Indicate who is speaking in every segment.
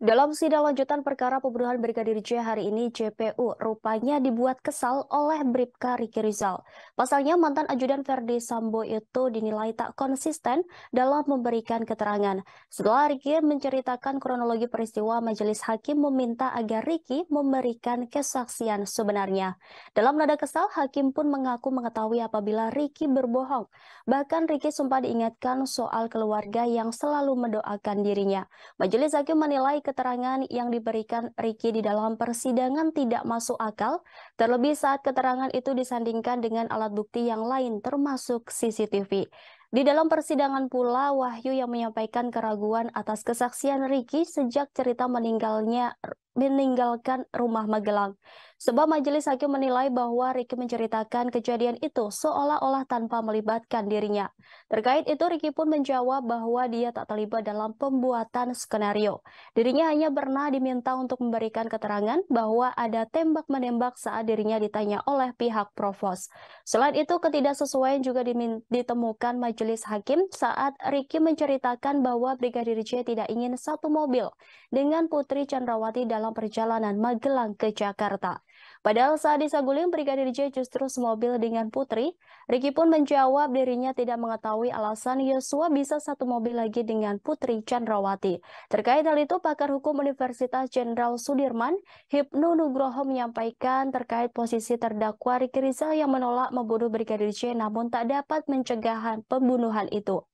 Speaker 1: Dalam sidang lanjutan perkara pembunuhan Brigadir J hari ini, JPU rupanya dibuat kesal oleh Bribka Riki Rizal. Pasalnya mantan ajudan Verdi Sambo itu dinilai tak konsisten dalam memberikan keterangan. Setelah Riki menceritakan kronologi peristiwa, Majelis Hakim meminta agar Riki memberikan kesaksian sebenarnya. Dalam nada kesal, Hakim pun mengaku mengetahui apabila Riki berbohong. Bahkan Riki sempat diingatkan soal keluarga yang selalu mendoakan dirinya. Majelis Hakim menilai keterangan yang diberikan Riki di dalam persidangan tidak masuk akal, terlebih saat keterangan itu disandingkan dengan alat bukti yang lain termasuk CCTV. Di dalam persidangan pula, Wahyu yang menyampaikan keraguan atas kesaksian Riki sejak cerita meninggalnya meninggalkan rumah Magelang. Sebab majelis hakim menilai bahwa Ricky menceritakan kejadian itu seolah-olah tanpa melibatkan dirinya. Terkait itu Ricky pun menjawab bahwa dia tak terlibat dalam pembuatan skenario. Dirinya hanya pernah diminta untuk memberikan keterangan bahwa ada tembak-menembak saat dirinya ditanya oleh pihak provos. Selain itu ketidaksesuaian juga ditemukan majelis hakim saat Ricky menceritakan bahwa Brigadir J tidak ingin satu mobil dengan Putri Chandrawati dalam dalam perjalanan Magelang ke Jakarta. Padahal saat di Brigadir J justru semobil dengan Putri. Riki pun menjawab dirinya tidak mengetahui alasan Yosua bisa satu mobil lagi dengan Putri Chandrawati. Terkait hal itu, pakar hukum Universitas Jenderal Sudirman, Hipnu Nugroho menyampaikan terkait posisi terdakwa Riki Rizal yang menolak membunuh Brigadir J namun tak dapat mencegah pembunuhan itu.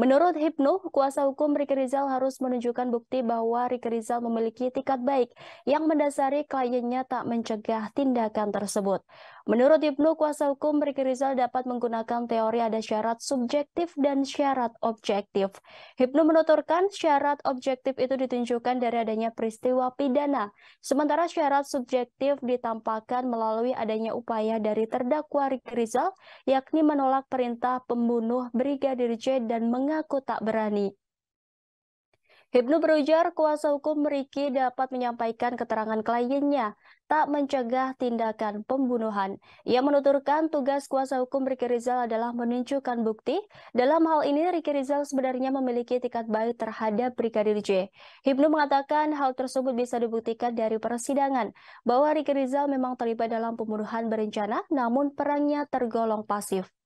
Speaker 1: Menurut Hipnu, kuasa hukum Riki Rizal harus menunjukkan bukti bahwa Riki Rizal memiliki tingkat baik yang mendasari kliennya tak mencegah tindakan tersebut. Menurut Hipnu, kuasa hukum Riki Rizal dapat menggunakan teori ada syarat subjektif dan syarat objektif. Hipnu menuturkan syarat objektif itu ditunjukkan dari adanya peristiwa pidana, sementara syarat subjektif ditampakkan melalui adanya upaya dari terdakwa Riki Rizal, yakni menolak perintah pembunuh Brigadir J dan meng mengaku tak berani. Hipnu berujar kuasa hukum Riki dapat menyampaikan keterangan kliennya tak mencegah tindakan pembunuhan. Ia menuturkan tugas kuasa hukum Riki Rizal adalah menunjukkan bukti. Dalam hal ini Riki Rizal sebenarnya memiliki tingkat baik terhadap Brigadir J. Hipnu mengatakan hal tersebut bisa dibuktikan dari persidangan bahwa Riki Rizal memang terlibat dalam pembunuhan berencana namun perangnya tergolong pasif.